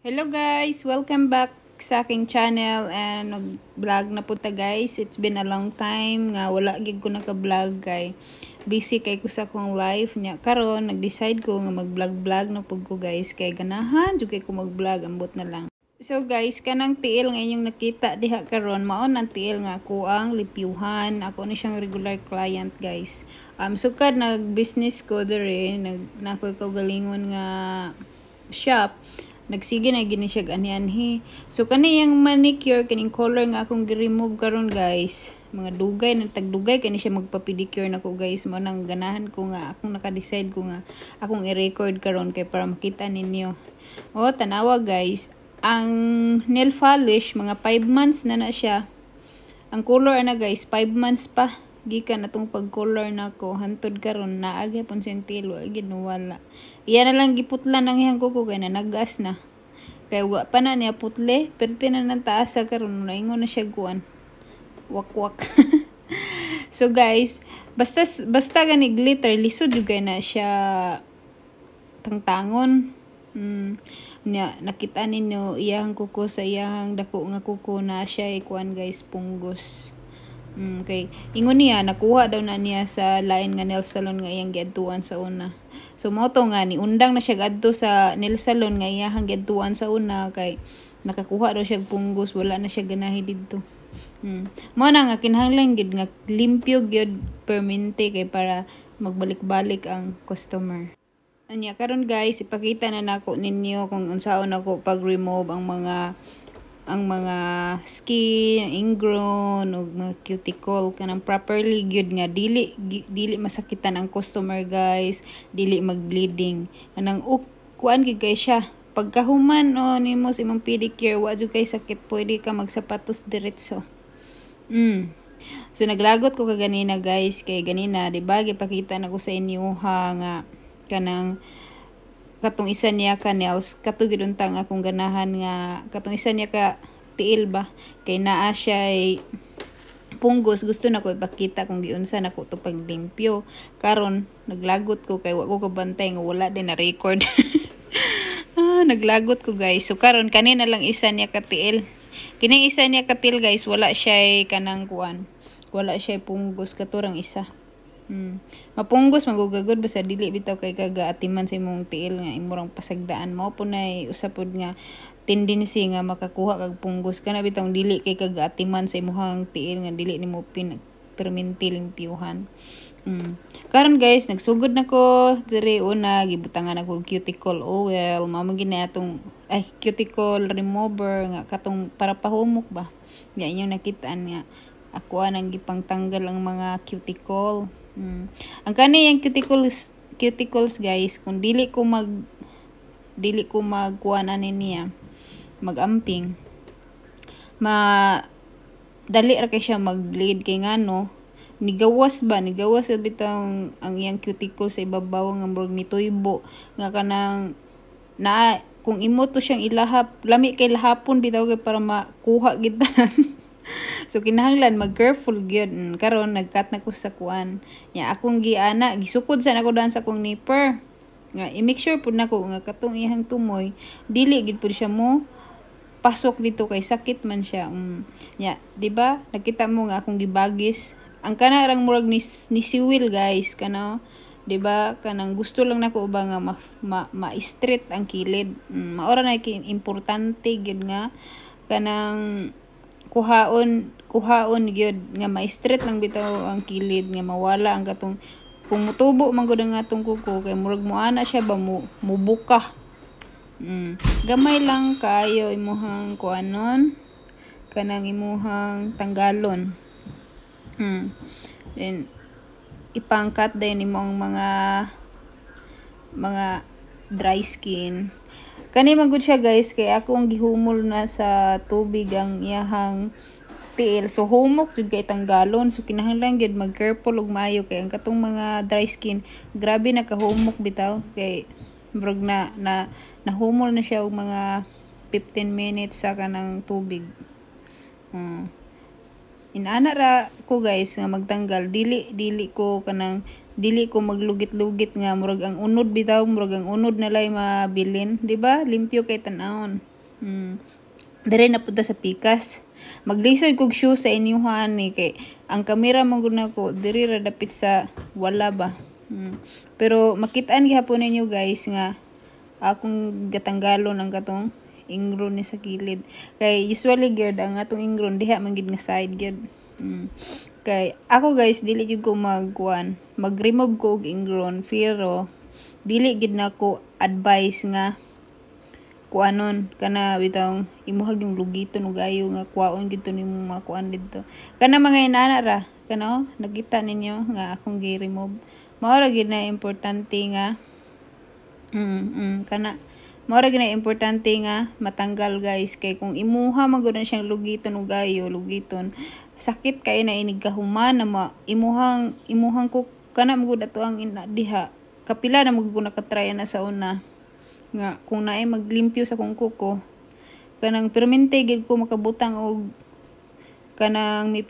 Hello guys! Welcome back sa aking channel and vlog na po ta guys. It's been a long time nga wala gig ko naka-vlog kay busy kay ko sa akong life nya karon nag-decide ko nga mag-vlog-vlog na pud ko guys kay ganahan jud ko mag-vlog ambot na lang. So guys, kanang tiil nga inyong nakita diha karon maon ang tiil nga ako ang lipyuhan. Ako na siyang regular client guys. Um so so nag-business ko dere, nag nakoy nga shop nagsige na gini siya ani-anhi so kaniyang manicure kaning color nga akong gi-remove karon guys mga dugay na tagdugay kani siya magpa-pedicure nako guys mo nang ganahan ko nga akong naka-decide ko nga akong i-record karon kay para makita ninyo oh tanawa guys ang nail polish mga 5 months na na siya ang color ana guys 5 months pa gikan atong pag-color nako hantod karon naagi pon sentilo ginuwala iya na lang giputlan ang iyang kuko kay na nagas na kay wa pa na niya putle perti na nang taas sa karon ingon na siya guan wak so guys basta basta gani glitter lisod jud na siya tangtangon mm nya nakita ninyo iyang kuko sa iyang dako nga kuko na siya ikuan eh, guys punggos okay. Mm, ingon niya, nakuha daw na niya sa lain nga nail salon nga iyang giadtuan sa una. So, moto nga, ni undang na siya gadto sa nail salon nga iyang giadtuan sa una. Kay, nakakuha daw siya punggos. Wala na siya ganahi dito. Mm. Mo na nga, kinahanglan gid nga limpyo gyud permente kay para magbalik-balik ang customer. Anya, karon guys, ipakita na nako ninyo kung unsaon ako pag-remove ang mga ang mga skin ingrown o mga cuticle kanang properly gyud nga dili dili masakitan ang customer guys dili mag bleeding kanang oh, kuan gid kay siya pagkahuman o oh, nimo sa imong pedicure wa jud kay sakit pwede ka magsapatos diretso mm so naglagot ko kaganina guys kay ganina di ba gipakita na ko sa inyo ha nga kanang katong isa niya ka nails katugid untang akong ganahan nga katong isa niya ka tiil ba kay naa siya ay punggos gusto na ko ipakita kung giunsa na ko to paglimpyo karon naglagot ko kay wa ko kabantay nga wala din na record ah, naglagot ko guys so karon kanina lang isa niya ka tiil kini isa niya ka tiil guys wala siya ay kanang kuan wala siya ay punggos katurang isa Mm. Mapunggos magugagod basta dili bitaw kay atiman sa imong tiil nga imurang pasagdaan mo po nay usa nga tendency nga makakuha kag punggos kana bitaw dili kay atiman sa imong tiil nga dili nimo pin permintiling piyuhan. Mm. Karon guys, nagsugod na ko diri una gibutangan ako cuticle oil, mamo gini atong ay cuticle remover nga katong para pahumok ba. Ya inyo nakitaan nga ako anang gipangtanggal ang mga cuticle Mm. Ang kani yung cuticles cuticles guys kung dili ko mag dili ko magkuha na niya magamping ma dali ra kay siya mag kay ngano nigawas ba nigawas sa bitang ang iyang cuticle sa ibabaw ng murag ni tuybo nga kanang na kung imo to siyang ilahap lami kay lahapon bitaw kay para makuha gid tanan so kinahanglan mag careful gyud mm, karon nagkat na ko sa kuan nya akong giana gisukod sa nako sa akong nipper nga i-make sure pud nako nga katong ihang tumoy dili gid pud siya mo pasok dito kay sakit man siya um nya di ba nakita mo nga akong gibagis ang kana rang murag ni, ni siwil guys kano 'di ba kanang gusto lang nako ba nga ma, ma, ma straight ang kilid mm, maora na importante gid nga kanang kuhaon kuhaon gyud nga maistret lang bitaw ang kilid nga mawala ang katong pumutubo mutubo man gud ang atong kuko kay murag mo ana siya ba mo mubuka mm. gamay lang kayo imuhang kuanon kanang imuhang tanggalon mm. then ipangkat din imong mga mga dry skin Kani magud siya guys kay ako ang gihumol na sa tubig ang iyahang tiil. So humok jud kay tanggalon. So kinahanglan gyud mag-careful og maayo kay ang katong mga dry skin grabe nakahumok bitaw kay brog na na nahumol na siya og mga 15 minutes sa kanang tubig. Hmm inana ra ko guys nga magtanggal dili dili ko kanang dili ko maglugit-lugit nga murag ang unod bitaw murag ang unod na lay mabilin di ba limpyo kay tan-awon hmm. dere na pud sa pikas maglisod kog shoe sa inyuhan ni eh, kay ang kamera man gud nako diri ra dapit sa wala ba hmm. pero makitaan gihapon ninyo guys nga akong gatanggalon ang katong ingron ni sa gilid. kay usually gyud ang atong ingron diha man gid nga side gyud mm. kay ako guys dili jud ko magwan, mag-remove ko og ingron pero dili gid nako advice nga kuanon kana bitong imuhag yung lugito no ayo nga kuaon gito nimo mga kuan didto kana mga inana ra kana oh, nagita ninyo nga akong gi-remove mao gid na importante nga mm, mm kana Mora na importante nga matanggal guys kay kung imuha magunan siyang lugiton o gayo lugiton sakit kay na inig kahuman na ma, imuhang imuhang ko kana magud ato ang ina diha kapila na magud na katry na sa una nga kung naay maglimpyo sa kong kuko kanang permente gid ko makabutang og kanang may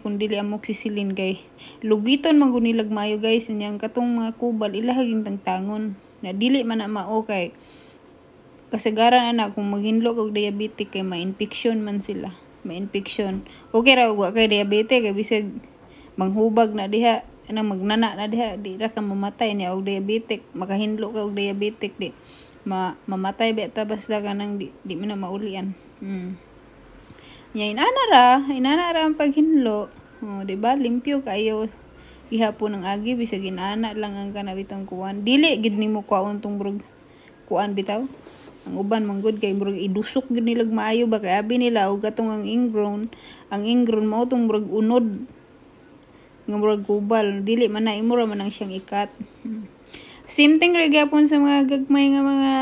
kung dili amoxicillin kay lugiton man mayo guys inyang katong mga kubal ilahaging tangtangon na dili man na mao kay kasagaran anak kung maghinlo og diabetic kay ma-infection man sila ma-infection okay ra wa kay diabetic kay bisag manghubag na diha na magnana na diha di ra ka mamatay ni og diabetic makahinlo ka og diabetic di ma mamatay ba basta kanang di, di mo maulian hmm nya inana ra inana ra ang paghinlo oh, di ba limpyo kayo gihapon ang agi bisag inana lang ang kanabitang kuan dili gid nimo kuan tong brog kuan bitaw ang uban man good kay murag idusok gid nilag maayo ba kay abi nila og atong ang ingrown, ang ingrown mao tong murag unod nga murag gubal, dili man na imura man ang siyang ikat. Same thing ra gyapon sa mga gagmay nga mga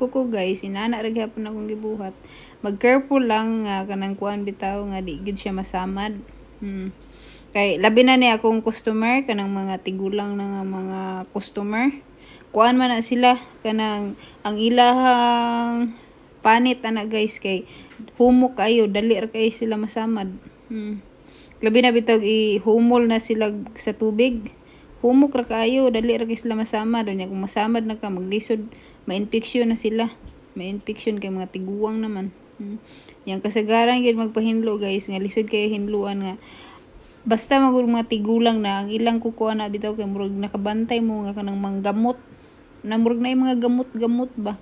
kuko guys, inana ra gyapon akong gibuhat. Mag careful lang nga kanang kuan bitaw nga di gid siya masamad. Hmm. Kay labi na ni akong customer kanang mga tigulang na nga mga customer kuan man na sila kanang ang ilahang panit ana guys kay humok kayo dali ra kay sila masamad hmm. labi na bitog ihumol na sila sa tubig humok ra kayo dali ra kay sila masamad unya kung masamad na ka maglisod ma-infection na sila ma-infection kay mga tiguang naman hmm. yang kasagaran gid magpahinlo guys nga lisod kay hinluan nga basta magud mga tigulang na ang ilang kukuha na bitaw kay murag nakabantay mo nga kanang manggamot namurag na yung mga gamot-gamot ba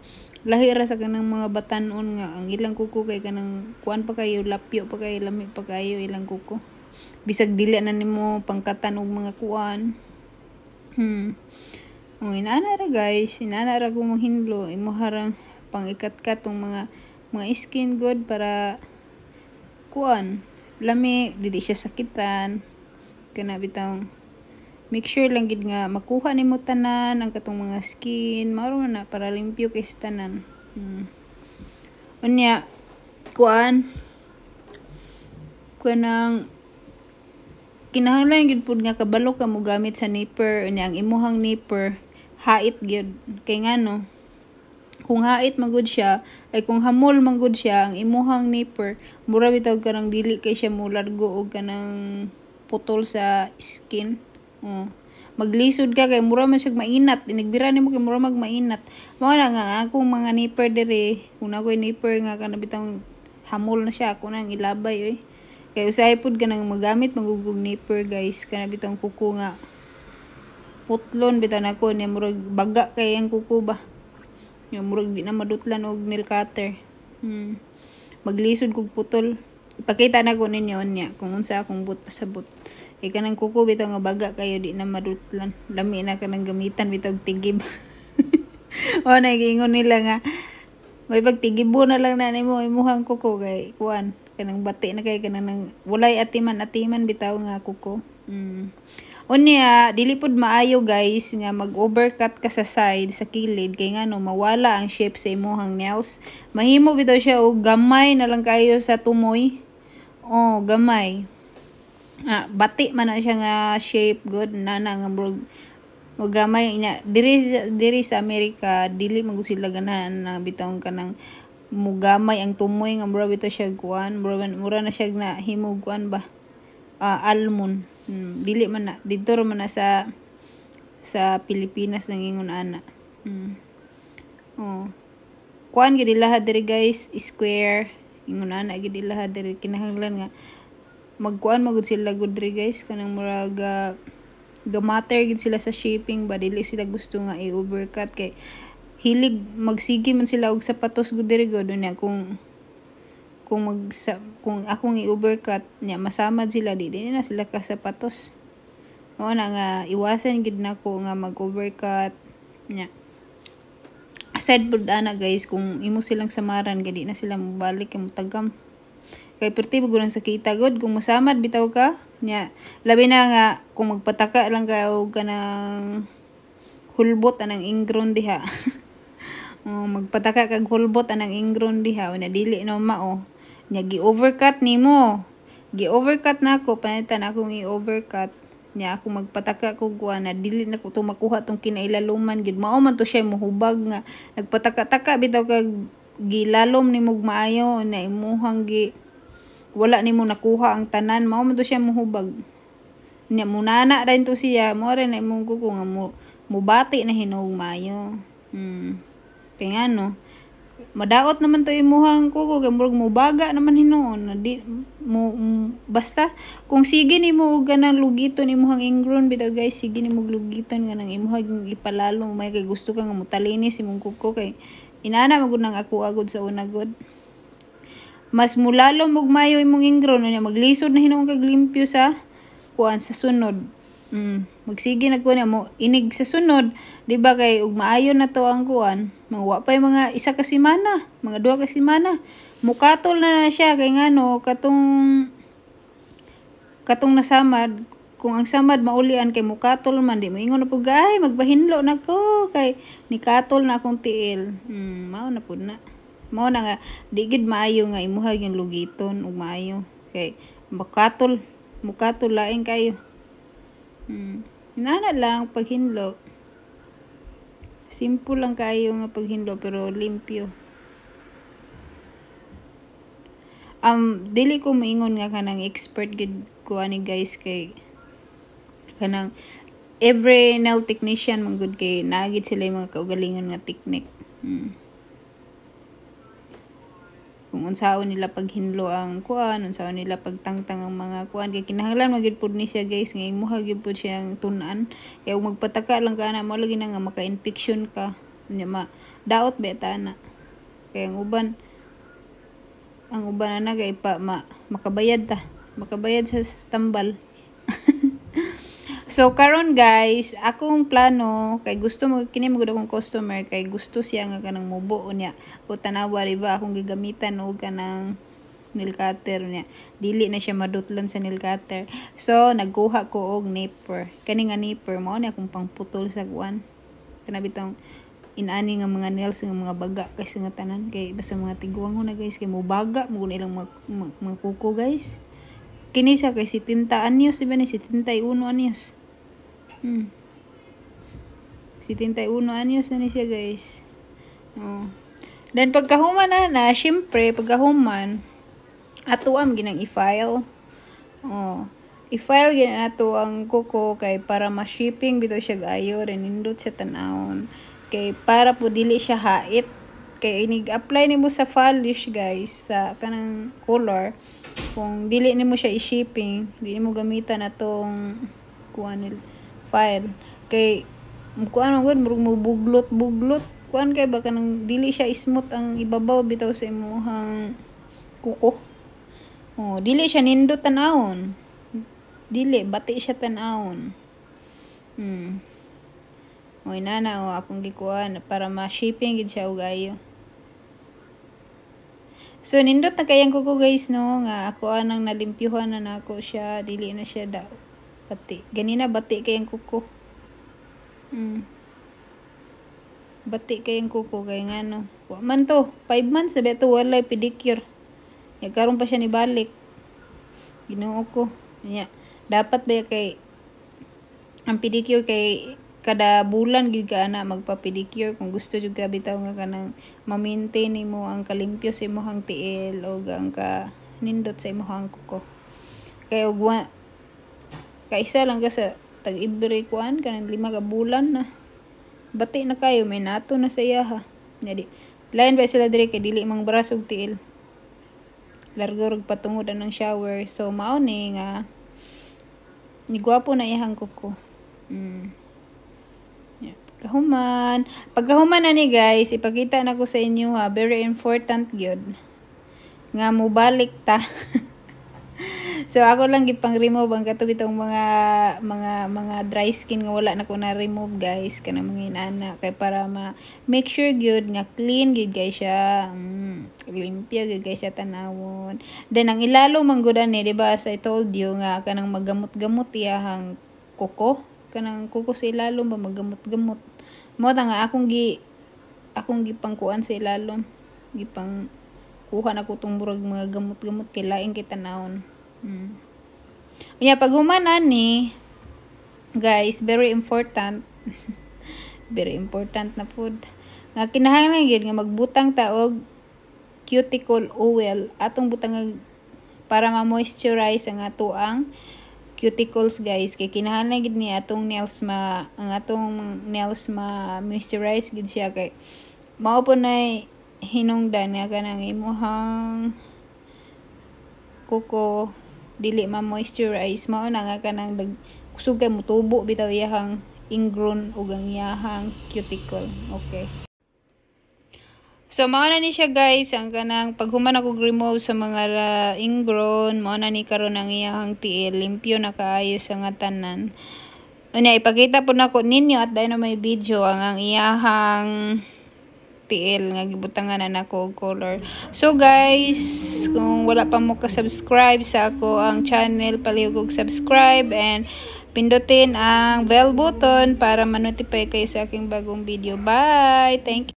lahira sa kanang mga batanon nga ang ilang kuko kay kanang kuan pa kayo lapyo pa kayo lami pa kayo ilang kuko bisag dili na nimo pangkatan og mga kuan hmm oh na ra guys inana ra ko hinlo imo harang pangikatkat tong mga mga skin good para kuan lami dili siya sakitan kana bitaw make sure lang gid nga makuha nimo tanan ang katong mga skin maro na para limpyo kay tanan hmm. unya kuan kanang kinahanglan gid pud nga kabalo ka mo gamit sa nipper unya ang imuhang nipper hait gid kay ngano kung hait magud siya ay kung hamol magud siya ang imuhang nipper mura bitaw kanang dili kay siya mo largo og kanang putol sa skin Oh. Maglisod ka kay mura man siya mainat. Inigbira nimo kay mura mag mainat. Mao na nga akong mga nipper diri. Kung nagoy nipper nga kanabitang hamol na siya ako nang ilabay oy. Eh. Kay usahay pud ganang magamit magugug nipper guys kanabitang kuko nga putlon bitan ako ni murag baga kay ang kuko ba. Nga murag di na madutlan og nail cutter. Hmm. Maglisod kog putol. Ipakita na ko ninyo niya kung unsa akong but pasabot. Kay kanang kuko bitaw nga baga kayo di na madutlan. Lami na kanang gamitan bitaw tigib. o nagingon nila nga may pagtigibo na lang na nimo imuhang kuko kay kuan kanang bati na kay kanang nang, walay atiman atiman bitaw nga kuko. Mm. Unya, dili pod maayo guys nga mag-overcut ka sa side sa kilid kay ngano mawala ang shape sa imuhang nails. Mahimo bitaw siya og gamay na lang kayo sa tumoy. Oh, gamay na bati man na siya nga shape good na na nga murag magamay ina diri diri sa Amerika dili man sila ganahan na bitong kanang mugamay ang tumoy nga bro bito siya kuan mura, mura na siya na himog kuan ba uh, almond hmm. dili man na dito man na sa sa Pilipinas nangingon ana hmm. oh kuan gid lahat diri guys square ingon ana gid lahat diri kinahanglan nga magkuan magud sila good re guys kanang muraga gamatter gid sila sa shipping ba dili sila gusto nga i-overcut kay hilig magsigi man sila og sapatos gud diri gud niya kung kung mag kung akong i-overcut niya masama sila dili na sila ka sapatos mao na nga iwasan gid nako nga mag-overcut niya aside pud ana guys kung imo silang samaran gadi na sila mobalik kay tagam kay perti gulang sa kita god kung masamad bitaw ka nya labi na nga kung magpataka lang ka og kanang hulbot anang ingron diha oh, magpataka kag hulbot anang ingron diha o na dili na mao nya gi-overcut nimo gi-overcut nako panitan akong i-overcut nya ako magpataka ko kuha na dili na ko tumakuha tong kinailaluman gid mao man to siya mohubag nga nagpataka-taka bitaw kag gilalom ni mug maayo na imuhang gi wala nimo nakuha ang tanan mao man to siya muhubag niya munana rin to siya mo rin na imong kuko mo mubati na hinog mayo hmm kay ngano madaot naman to imuhang kuko kay mubaga naman hinoon na di mo um, basta kung sige nimo og lugito ni muhang ingron bitaw guys sige nimo lugiton nga nang imuhang ipalalo may kay gusto ka nga mutalinis imong kuko kay inana magunang ako agod sa unagod god mas mulalo mugmayo imong ingro no niya maglisod na kag limpyo sa kuan sa sunod. Mm, magsige na ko mo inig sa sunod, di ba kay ug maayo na to ang kuan, mga pay mga isa ka semana, mga duha ka semana. Mukatol na na siya kay ngano katong katong nasamad kung ang samad maulian kay mukatol man di mo ingon na pug ay magbahinlo na ko kay ni katol na akong tiil. Mm, mao na pud na mo na nga di gid maayo nga imuhag yung lugiton ug maayo. Kay makatol, mukatol lain kayo. Hmm. Nana lang paghinlo. Simple lang kayo nga paghinlo pero limpyo. Um, dili ko maingon nga kanang expert gid ko ani guys kay kanang every nail technician man gud kay naagid sila yung mga kaugalingon nga technique. Hmm kung unsaon nila paghinlo ang kuan unsaon nila pagtangtang ang mga kuan kay kinahanglan magid pud ni siya guys nga imuha gyud pud siya ang an kay magpataka lang ka na mo lagi na nga maka-infection ka nya ma daot beta na kay ang uban ang uban na nagay pa ma, makabayad ta makabayad sa tambal So karon guys, akong plano kay gusto mo kini mo akong customer kay gusto siya nga kanang mubo niya. O tanawa ri ba akong gigamitan og kanang nail cutter niya. Dili na siya madutlan sa nail cutter. So nagkuha ko og nipper. Kani nga nipper mo ni akong pangputol sa kuan. Kana bitong inani nga mga nails nga mga baga kay nga tanan kay basta mga tiguang na guys kay mo baga mo ilang mag, kuko guys kini sa kay si 70 anyos diba ni 71 anyos Hmm. 71 anyos na ni siya guys. Oh. Dan pagkahuman na na, syempre pagkahuman ato am ginang i-file. Oh. I-file gina nato ang kuko kay para ma-shipping bitaw siya gayo rin nindot siya tanawon. Kay para po dili siya hait. Kay inig-apply nimo sa polish guys sa kanang color kung dili nimo siya i-shipping, dili mo gamitan atong kuha nila file kay kuan man gud murag mubuglot-buglot kuan kay baka nang dili siya smooth ang ibabaw bitaw sa imong kuko oh dili siya nindot tanawon dili bati siya tanawon hmm o inana o akong gikuan para ma-shipping gid siya og So nindot na kayang kuko guys no nga ako anang nalimpyuhan na nako siya dili na siya daw Bati. Ganina bati kayang kuko. Hmm. Bati kayang kuko kay nga no. Wa man to. 5 months sabi to walay pedicure. Ya karon pa siya ni balik. Ginoo ko. Nya. Dapat ba kay ang pedicure kay kada bulan gid ka ana magpa-pedicure kung gusto jud gabi taw nga kanang ma-maintain nimo ang kalimpyo sa imong tiil o ang ka nindot sa imong kuko. Kay og kaisa lang ka sa tag ibre kuan kanang lima ka bulan na bati na kayo may nato na sa ha ngadi lain ba sila dire kay dili mang bras og tiil largo rog patungod anang shower so mao ni nga ni gwapo na iyang kuko mm. Yeah. kahuman pagkahuman na ni guys ipakita na ko sa inyo ha very important gyud nga mubalik ta so ako lang gipang remove ang katubi tong mga mga mga dry skin nga wala na ko na remove guys kanang mga inana kay para ma make sure gyud nga clean gyud guys siya mm, limpyo gyud guys siya tanawon then ang ilalo manggudan ni ani di ba as I told you nga kanang magamot-gamot hang kuko kanang kuko sa ilalo ba magamot-gamot mo nga akong gi akong gipangkuan sa ilalom gipang kuha na ko tong mga gamot-gamot kay laing kita naon Mm. Unya paghumanan ni guys, very important. very important na food. Nga kinahanglan gyud nga magbutang ta og cuticle oil atong butang para ma-moisturize ang atoang cuticles guys kay kinahanglan gid ni atong nails ma ang atong nails ma moisturize gid siya kay mao po na hinungdan nga kanang imong kuko dili ma moisturize mao na nga kanang dag kusog kay mutubo bitaw yahang ingrown ug ang iyahang cuticle okay So, mao na ni siya guys, ang kanang paghuman ako remove sa mga uh, ingrown, mao na ni karon ang iyang tiil, limpyo na kaayo sa nga tanan. Una, ipakita po na ko ninyo at dahil na may video ang ang iyahang tiil nga gibutangan na ko color. So guys, kung wala pa mo ka subscribe sa ako ang channel, palihog og subscribe and pindutin ang bell button para ma-notify kayo sa aking bagong video. Bye. Thank you.